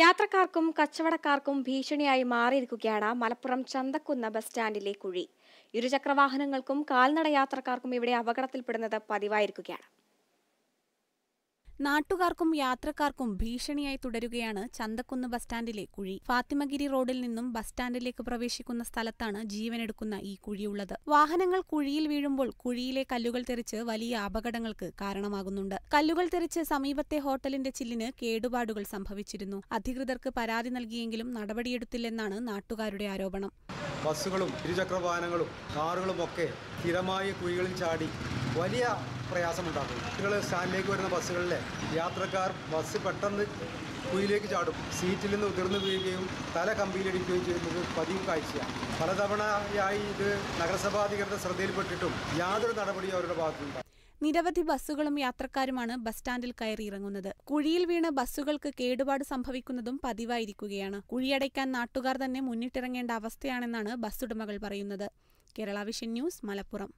യാത്രക്കാർക്കും കച്ചവടക്കാർക്കും ഭീഷണിയായി മാറിയിരിക്കുകയാണ് മലപ്പുറം ചന്തക്കുന്ന ബസ് സ്റ്റാൻഡിലെ കുഴി ഇരുചക്രവാഹനങ്ങൾക്കും കാൽനട യാത്രക്കാർക്കും ഇവിടെ അപകടത്തിൽപ്പെടുന്നത് പതിവായിരിക്കുകയാണ് നാട്ടുകാർക്കും യാത്രക്കാർക്കും ഭീഷണിയായി തുടരുകയാണ് ചന്തക്കുന്ന് ബസ് സ്റ്റാൻഡിലെ കുഴി ഫാത്തിമഗിരി റോഡിൽ നിന്നും ബസ് സ്റ്റാൻഡിലേക്ക് പ്രവേശിക്കുന്ന സ്ഥലത്താണ് ജീവനെടുക്കുന്ന ഈ കുഴിയുള്ളത് വാഹനങ്ങൾ കുഴിയിൽ വീഴുമ്പോൾ കുഴിയിലെ കല്ലുകൾ തെറിച്ച് വലിയ അപകടങ്ങൾക്ക് കാരണമാകുന്നുണ്ട് കല്ലുകൾ തെറിച്ച് സമീപത്തെ ഹോട്ടലിന്റെ ചില്ലിന് കേടുപാടുകൾ സംഭവിച്ചിരുന്നു അധികൃതർക്ക് പരാതി നൽകിയെങ്കിലും നടപടിയെടുത്തില്ലെന്നാണ് നാട്ടുകാരുടെ ആരോപണം ബസ്സുകളും ഇരുചക്രവാഹനങ്ങളും കാറുകളും ഒക്കെ സ്ഥിരമായി കുഴികളിൽ ചാടി വലിയ പ്രയാസമുണ്ടാക്കും കുട്ടികൾ സ്റ്റാൻഡിലേക്ക് വരുന്ന ബസ്സുകളിലെ യാത്രക്കാർ ബസ് പെട്ടെന്ന് കുഴിയിലേക്ക് ചാടും സീറ്റിൽ നിന്ന് ഉതിർന്നു വീഴുകയും തല കമ്പിയിലടിക്കുകയും ചെയ്യുന്നത് പതിവ് കാഴ്ചയാണ് പലതവണയായി ഇത് നഗരസഭാധികൃത ശ്രദ്ധയിൽപ്പെട്ടിട്ടും യാതൊരു നടപടിയും അവരുടെ ഭാഗത്തുനിന്നുണ്ടാകും നിരവധി ബസ്സുകളും യാത്രക്കാരുമാണ് ബസ് സ്റ്റാൻഡിൽ കയറി ഇറങ്ങുന്നത് കുഴിയിൽ വീണ ബസ്സുകൾക്ക് കേടുപാട് സംഭവിക്കുന്നതും പതിവായിരിക്കുകയാണ് കുഴിയടയ്ക്കാൻ നാട്ടുകാർ തന്നെ മുന്നിട്ടിറങ്ങേണ്ട അവസ്ഥയാണെന്നാണ് ബസ്സുടമകൾ പറയുന്നത് കേരള വിഷൻ ന്യൂസ് മലപ്പുറം